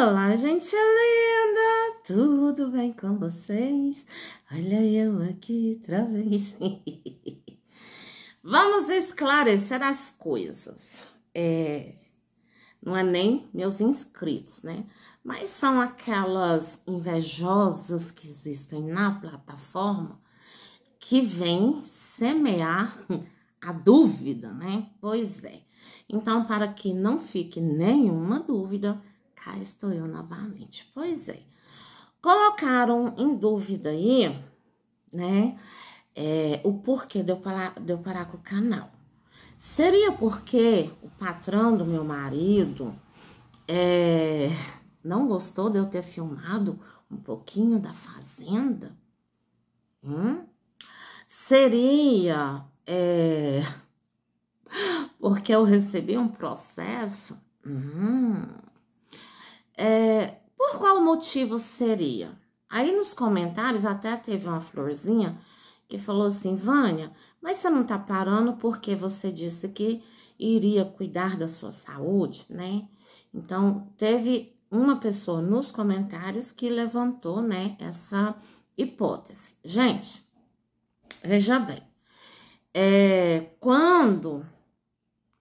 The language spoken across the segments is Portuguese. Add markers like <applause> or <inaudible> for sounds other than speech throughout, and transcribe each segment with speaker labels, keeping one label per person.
Speaker 1: Olá, gente linda! Tudo bem com vocês? Olha eu aqui outra vez. <laughs> Vamos esclarecer as coisas. É, não é nem meus inscritos, né? Mas são aquelas invejosas que existem na plataforma que vêm semear a dúvida, né? Pois é. Então, para que não fique nenhuma dúvida, Cá estou eu novamente. Pois é. Colocaram em dúvida aí, né? É, o porquê de eu, parar, de eu parar com o canal. Seria porque o patrão do meu marido é, não gostou de eu ter filmado um pouquinho da fazenda? Hum? Seria é, porque eu recebi um processo? Hum é, por qual motivo seria? Aí nos comentários até teve uma florzinha que falou assim: Vânia, mas você não tá parando porque você disse que iria cuidar da sua saúde, né? Então, teve uma pessoa nos comentários que levantou, né, essa hipótese. Gente, veja bem, é, quando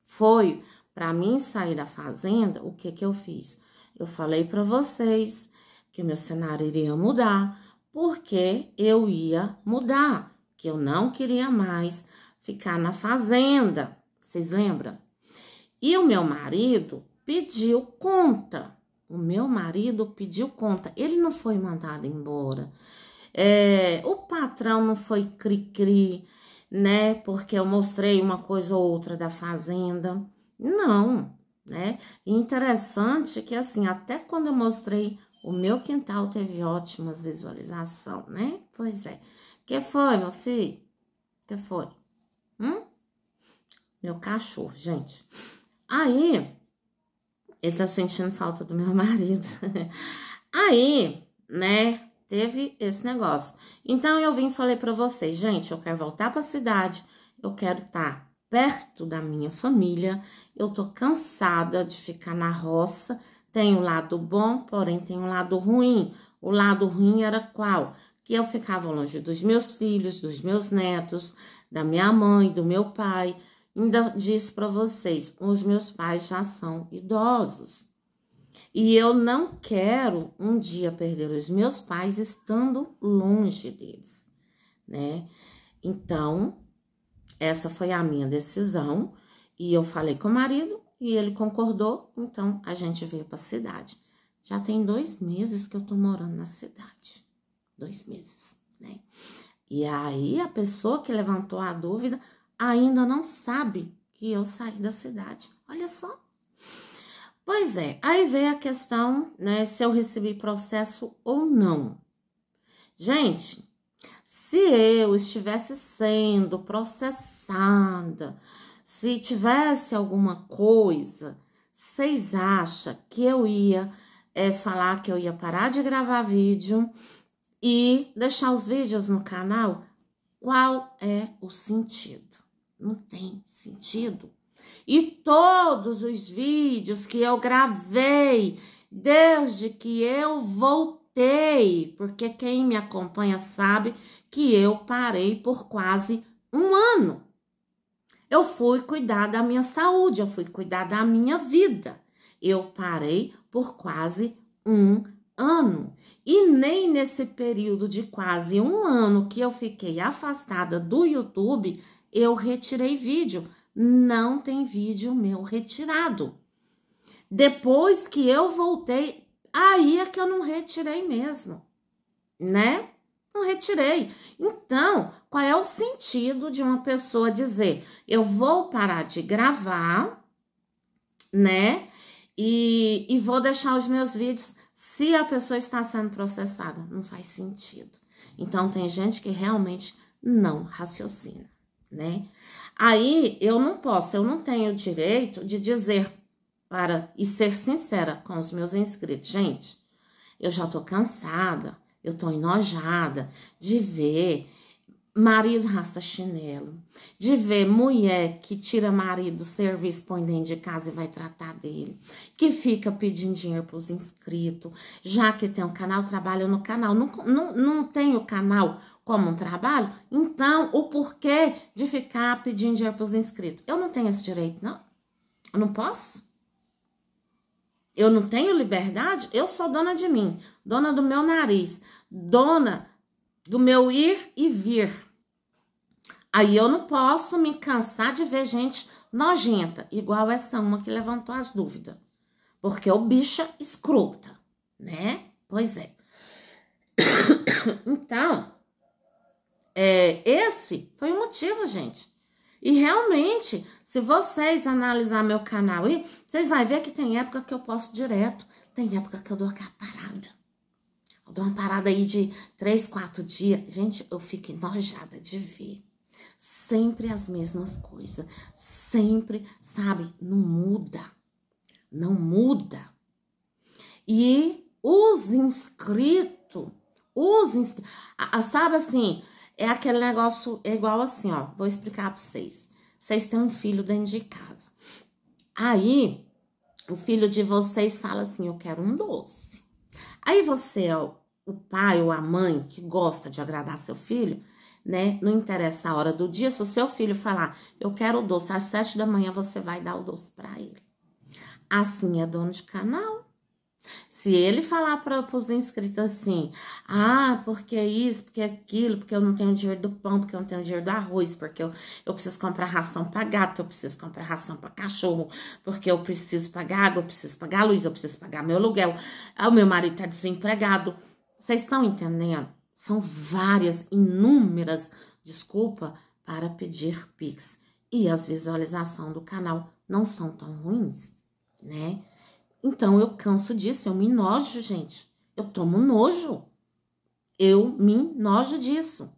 Speaker 1: foi para mim sair da fazenda, o que que eu fiz? Eu falei para vocês que o meu cenário iria mudar, porque eu ia mudar, que eu não queria mais ficar na fazenda. Vocês lembram? E o meu marido pediu conta. O meu marido pediu conta. Ele não foi mandado embora. É, o patrão não foi cri-cri, né? Porque eu mostrei uma coisa ou outra da fazenda. Não né? interessante que, assim, até quando eu mostrei o meu quintal, teve ótimas visualizações, né? Pois é. Que foi, meu filho? Que foi? Hum? Meu cachorro, gente. Aí, ele tá sentindo falta do meu <laughs> marido. Aí, né, teve esse negócio. Então, eu vim e falei pra vocês, gente, eu quero voltar pra cidade, eu quero estar... Tá perto da minha família. Eu tô cansada de ficar na roça. Tem o um lado bom, porém tem um lado ruim. O lado ruim era qual? Que eu ficava longe dos meus filhos, dos meus netos, da minha mãe, do meu pai. Ainda disse para vocês, os meus pais já são idosos. E eu não quero um dia perder os meus pais estando longe deles, né? Então, essa foi a minha decisão e eu falei com o marido e ele concordou, então a gente veio para a cidade. Já tem dois meses que eu tô morando na cidade. Dois meses, né? E aí a pessoa que levantou a dúvida ainda não sabe que eu saí da cidade. Olha só. Pois é, aí vem a questão, né, se eu recebi processo ou não. Gente, se eu estivesse sendo processada, se tivesse alguma coisa, vocês acham que eu ia é, falar que eu ia parar de gravar vídeo e deixar os vídeos no canal? Qual é o sentido? Não tem sentido. E todos os vídeos que eu gravei desde que eu voltei, porque quem me acompanha sabe que eu parei por quase um ano. Eu fui cuidar da minha saúde, eu fui cuidar da minha vida. Eu parei por quase um ano. E nem nesse período de quase um ano que eu fiquei afastada do YouTube, eu retirei vídeo. Não tem vídeo meu retirado. Depois que eu voltei, aí é que eu não retirei mesmo, né? Não retirei. Então, qual é o sentido de uma pessoa dizer: eu vou parar de gravar, né? E, e vou deixar os meus vídeos se a pessoa está sendo processada? Não faz sentido. Então, tem gente que realmente não raciocina, né? Aí eu não posso, eu não tenho o direito de dizer para e ser sincera com os meus inscritos, gente, eu já tô cansada eu estou enojada de ver marido rasta chinelo, de ver mulher que tira marido do serviço, põe dentro de casa e vai tratar dele, que fica pedindo dinheiro para os inscritos, já que tem um canal, trabalha no canal, não, não, não tem o canal como um trabalho, então o porquê de ficar pedindo dinheiro para os inscritos? Eu não tenho esse direito, não? Eu não posso? Eu não tenho liberdade? Eu sou dona de mim, dona do meu nariz, dona do meu ir e vir. Aí eu não posso me cansar de ver gente nojenta, igual essa uma que levantou as dúvidas. Porque o bicha é escruta, né? Pois é. <coughs> Então, é, esse foi o motivo, gente. E realmente, se vocês analisar meu canal aí, vocês vão ver que tem época que eu posto direto, tem época que eu dou aquela parada. Eu dou uma parada aí de três, quatro dias. Gente, eu fico enojada de ver. Sempre as mesmas coisas. Sempre, sabe, não muda. Não muda. E os inscritos, os inscritos, sabe assim, é aquele negócio é igual assim, ó. Vou explicar para vocês. Vocês têm um filho dentro de casa. Aí, o filho de vocês fala assim: Eu quero um doce. Aí você é o pai ou a mãe que gosta de agradar seu filho, né? Não interessa a hora do dia. Se o seu filho falar: Eu quero o doce, às sete da manhã você vai dar o doce para ele. Assim é dono de canal. Se ele falar para os inscritos assim, ah, porque é isso, porque é aquilo, porque eu não tenho dinheiro do pão, porque eu não tenho dinheiro do arroz, porque eu, eu preciso comprar ração para gato, eu preciso comprar ração para cachorro, porque eu preciso pagar água, eu preciso pagar luz, eu preciso pagar meu aluguel, ah, o meu marido está desempregado. Vocês estão entendendo? São várias, inúmeras desculpa para pedir Pix. E as visualizações do canal não são tão ruins, né? Então eu canso disso, eu me nojo, gente. Eu tomo nojo. Eu me nojo disso.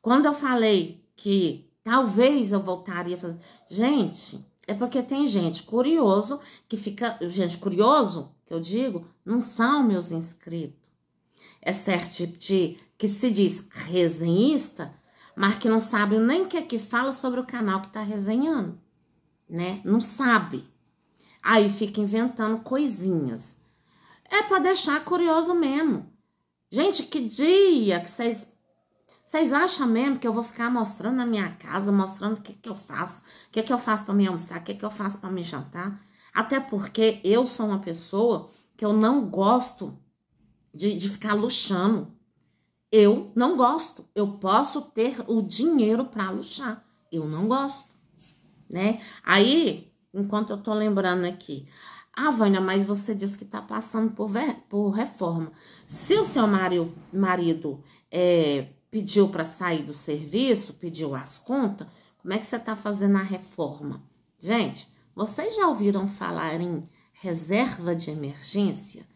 Speaker 1: Quando eu falei que talvez eu voltaria a fazer. Gente, é porque tem gente curioso que fica. Gente, curioso, que eu digo, não são meus inscritos. É certo tipo de que se diz resenhista, mas que não sabe nem o que é que fala sobre o canal que está resenhando, né? Não sabe. Aí fica inventando coisinhas. É para deixar curioso mesmo. Gente, que dia que vocês vocês acham mesmo que eu vou ficar mostrando na minha casa, mostrando o que, que eu faço, o que, que eu faço para me almoçar, o que, que eu faço para me jantar? Até porque eu sou uma pessoa que eu não gosto de, de ficar luxando. Eu não gosto. Eu posso ter o dinheiro para luxar. Eu não gosto, né? Aí enquanto eu tô lembrando aqui. Ah, Vânia, mas você disse que tá passando por, por reforma. Se o seu marido, marido é, pediu para sair do serviço, pediu as contas, como é que você tá fazendo a reforma? Gente, vocês já ouviram falar em reserva de emergência?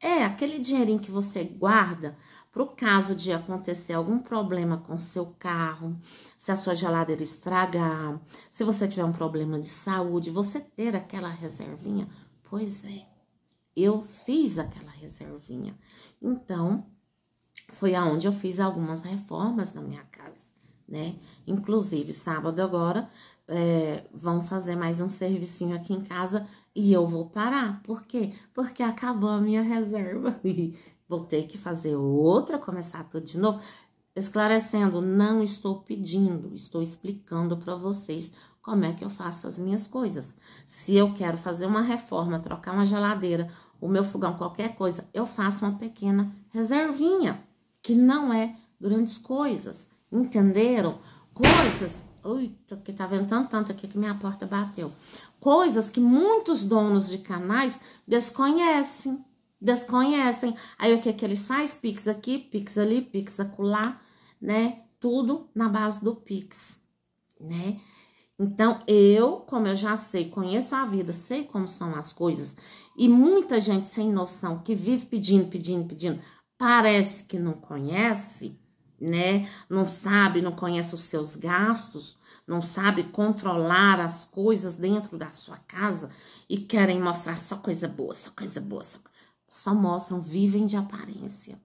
Speaker 1: É aquele dinheirinho que você guarda para o caso de acontecer algum problema com seu carro, se a sua geladeira estragar, se você tiver um problema de saúde, você ter aquela reservinha? Pois é, eu fiz aquela reservinha. Então, foi aonde eu fiz algumas reformas na minha casa, né? Inclusive, sábado agora, é, vão fazer mais um servicinho aqui em casa e eu vou parar. Por quê? Porque acabou a minha reserva. <laughs> vou ter que fazer outra, começar tudo de novo. Esclarecendo, não estou pedindo, estou explicando para vocês como é que eu faço as minhas coisas. Se eu quero fazer uma reforma, trocar uma geladeira, o meu fogão, qualquer coisa, eu faço uma pequena reservinha, que não é grandes coisas. Entenderam? Coisas. Uita, que tá ventando tanto aqui que minha porta bateu. Coisas que muitos donos de canais desconhecem desconhecem. Aí o que é que eles fazem? Pix aqui, pix ali, pix acolá, né? Tudo na base do pix, né? Então, eu, como eu já sei, conheço a vida, sei como são as coisas, e muita gente sem noção que vive pedindo, pedindo, pedindo, parece que não conhece, né? Não sabe, não conhece os seus gastos, não sabe controlar as coisas dentro da sua casa e querem mostrar só coisa boa, só coisa boa, só coisa só mostram, vivem de aparência.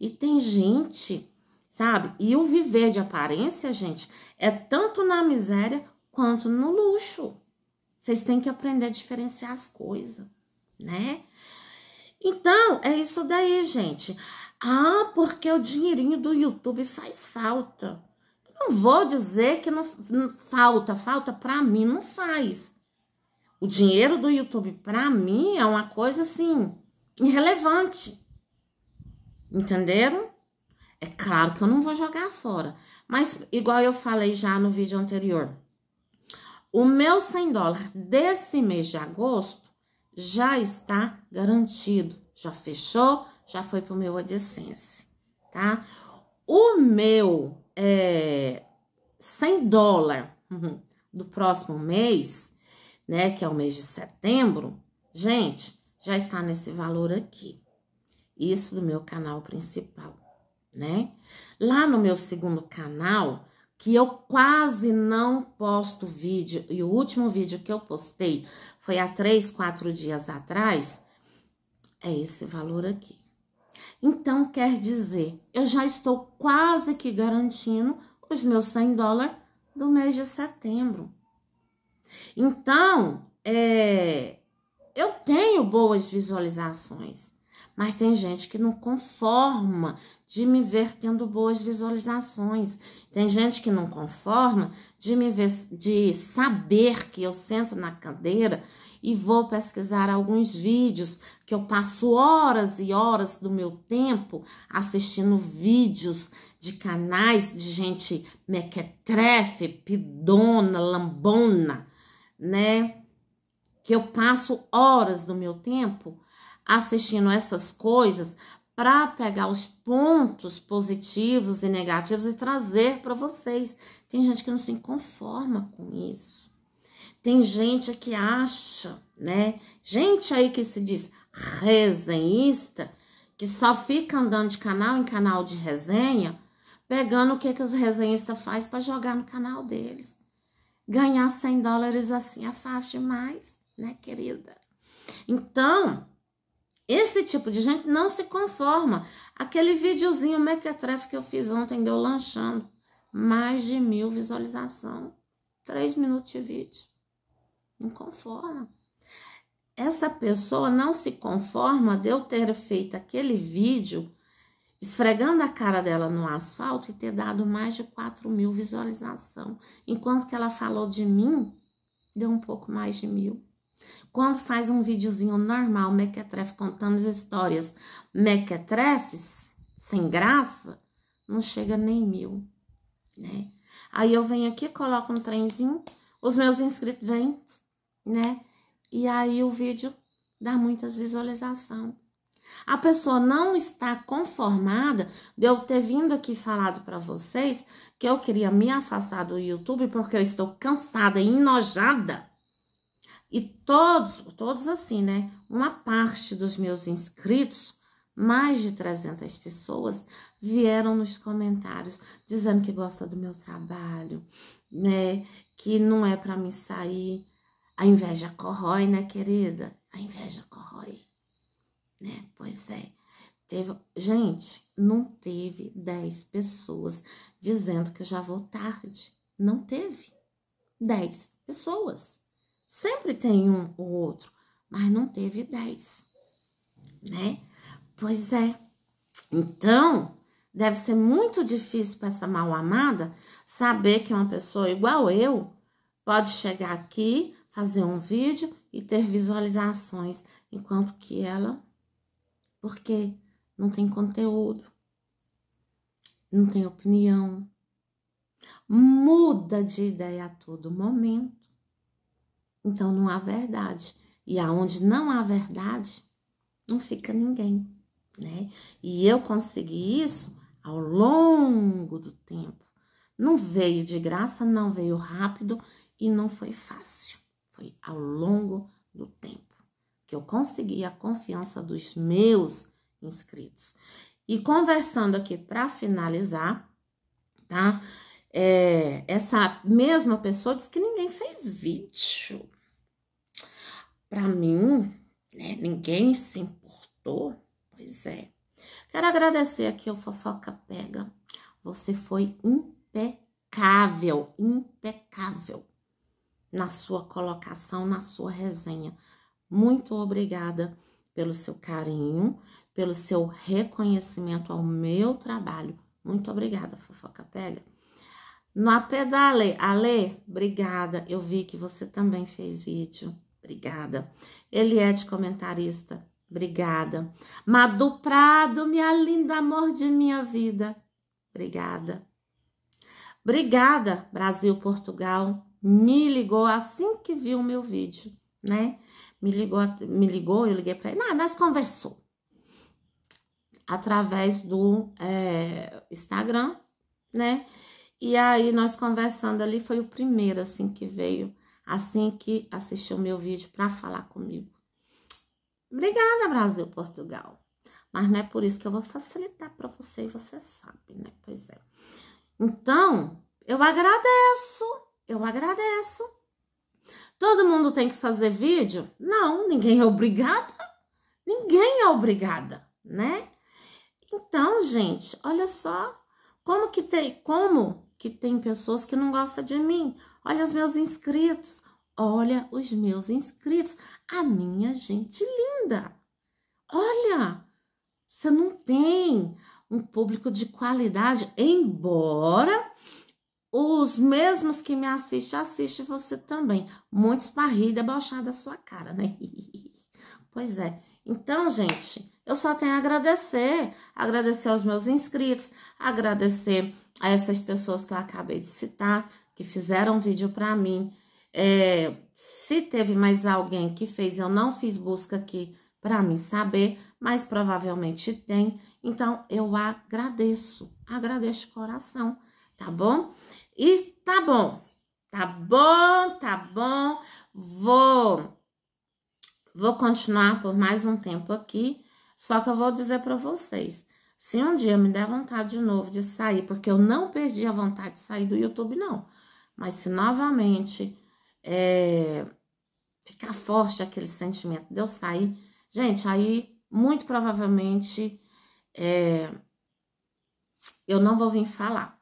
Speaker 1: E tem gente, sabe? E o viver de aparência, gente, é tanto na miséria quanto no luxo. Vocês têm que aprender a diferenciar as coisas, né? Então, é isso daí, gente. Ah, porque o dinheirinho do YouTube faz falta. Não vou dizer que não, não falta, falta para mim não faz. O dinheiro do YouTube para mim é uma coisa assim irrelevante. Entenderam? É claro que eu não vou jogar fora. Mas, igual eu falei já no vídeo anterior, o meu 100 dólares desse mês de agosto já está garantido. Já fechou, já foi para o meu AdSense, tá? O meu é, 100 dólares uhum, do próximo mês, né, que é o mês de setembro, gente, já está nesse valor aqui. Isso do meu canal principal, né? Lá no meu segundo canal, que eu quase não posto vídeo, e o último vídeo que eu postei foi há três, quatro dias atrás, é esse valor aqui. Então, quer dizer, eu já estou quase que garantindo os meus 100 dólares do mês de setembro. Então, é, eu tenho boas visualizações, mas tem gente que não conforma de me ver tendo boas visualizações. Tem gente que não conforma de me ver, de saber que eu sento na cadeira e vou pesquisar alguns vídeos que eu passo horas e horas do meu tempo assistindo vídeos de canais de gente mequetrefe, pidona, lambona, né? que eu passo horas do meu tempo assistindo essas coisas para pegar os pontos positivos e negativos e trazer para vocês. Tem gente que não se conforma com isso. Tem gente que acha, né? Gente aí que se diz resenhista, que só fica andando de canal em canal de resenha, pegando o que, que os resenhistas fazem para jogar no canal deles. Ganhar 100 dólares assim é fácil demais né, querida? Então, esse tipo de gente não se conforma. Aquele videozinho mequetrefe que eu fiz ontem, deu lanchando. Mais de mil visualizações. Três minutos de vídeo. Não conforma. Essa pessoa não se conforma de eu ter feito aquele vídeo esfregando a cara dela no asfalto e ter dado mais de 4 mil visualização. Enquanto que ela falou de mim, deu um pouco mais de mil. Quando faz um videozinho normal, mequetrefe, contando as histórias, mequetrefes, sem graça, não chega nem mil, né? Aí eu venho aqui, coloco um trenzinho, os meus inscritos vêm, né? E aí o vídeo dá muitas visualizações. A pessoa não está conformada de eu ter vindo aqui falado para vocês que eu queria me afastar do YouTube porque eu estou cansada e enojada e todos, todos assim, né? Uma parte dos meus inscritos, mais de 300 pessoas, vieram nos comentários dizendo que gosta do meu trabalho, né? Que não é para mim sair. A inveja corrói, né, querida? A inveja corrói, né? Pois é. Teve, gente, não teve 10 pessoas dizendo que eu já vou tarde. Não teve. 10 pessoas. Sempre tem um ou outro, mas não teve dez, né? Pois é. Então, deve ser muito difícil para essa mal amada saber que uma pessoa igual eu pode chegar aqui, fazer um vídeo e ter visualizações, enquanto que ela, porque não tem conteúdo, não tem opinião, muda de ideia a todo momento então não há verdade. E aonde não há verdade, não fica ninguém, né? E eu consegui isso ao longo do tempo. Não veio de graça, não veio rápido e não foi fácil. Foi ao longo do tempo que eu consegui a confiança dos meus inscritos. E conversando aqui para finalizar, tá? É, essa mesma pessoa disse que ninguém fez vídeo para mim, né, ninguém se importou. Pois é. Quero agradecer aqui ao Fofoca Pega. Você foi impecável, impecável na sua colocação, na sua resenha. Muito obrigada pelo seu carinho, pelo seu reconhecimento ao meu trabalho. Muito obrigada, Fofoca Pega. No Apedale, Ale, obrigada. Eu vi que você também fez vídeo. Obrigada. Eliette, comentarista. Obrigada. Madu Prado, minha linda amor de minha vida. Obrigada. Obrigada, Brasil Portugal. Me ligou assim que viu o meu vídeo, né? Me ligou, me ligou, eu liguei para ele. Não, nós conversou através do é, Instagram, né? E aí nós conversando ali foi o primeiro assim que veio assim que assistir o meu vídeo para falar comigo. Obrigada, Brasil Portugal. Mas não é por isso que eu vou facilitar para você e você sabe, né? Pois é. Então, eu agradeço, eu agradeço. Todo mundo tem que fazer vídeo? Não, ninguém é obrigada. Ninguém é obrigada, né? Então, gente, olha só como que tem, como que tem pessoas que não gostam de mim. Olha os meus inscritos, olha os meus inscritos, a minha gente linda. Olha, você não tem um público de qualidade, embora os mesmos que me assistem, assistem você também. Muitos para rir e debochar da sua cara, né? <laughs> pois é. Então, gente, eu só tenho a agradecer, agradecer aos meus inscritos, agradecer a essas pessoas que eu acabei de citar, que fizeram um vídeo para mim. É, se teve mais alguém que fez, eu não fiz busca aqui para mim saber, mas provavelmente tem. Então, eu agradeço, agradeço de coração, tá bom? E tá bom, tá bom, tá bom. Vou, vou continuar por mais um tempo aqui. Só que eu vou dizer para vocês, se um dia me der vontade de novo de sair, porque eu não perdi a vontade de sair do YouTube, não. Mas se novamente é, ficar forte aquele sentimento de eu sair, gente, aí muito provavelmente é, eu não vou vir falar.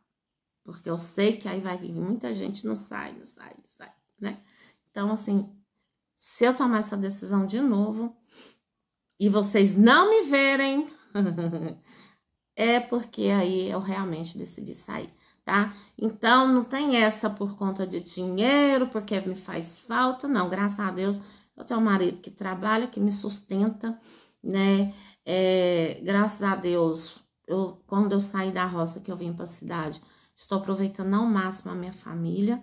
Speaker 1: Porque eu sei que aí vai vir muita gente, não sai, não sai, não sai, né? Então, assim, se eu tomar essa decisão de novo, e vocês não me verem, <laughs> é porque aí eu realmente decidi sair, tá? Então não tem essa por conta de dinheiro, porque me faz falta, não. Graças a Deus eu tenho um marido que trabalha, que me sustenta, né? É, graças a Deus, eu, quando eu saí da roça que eu vim para a cidade, estou aproveitando ao máximo a minha família.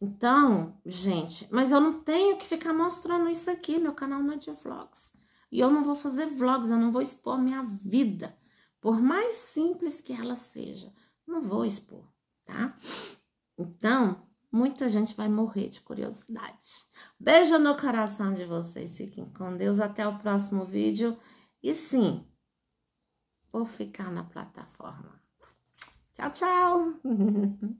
Speaker 1: Então, gente, mas eu não tenho que ficar mostrando isso aqui, meu canal não é de vlogs. E eu não vou fazer vlogs, eu não vou expor minha vida. Por mais simples que ela seja, não vou expor, tá? Então, muita gente vai morrer de curiosidade. Beijo no coração de vocês. Fiquem com Deus. Até o próximo vídeo. E sim, vou ficar na plataforma. Tchau, tchau! <laughs>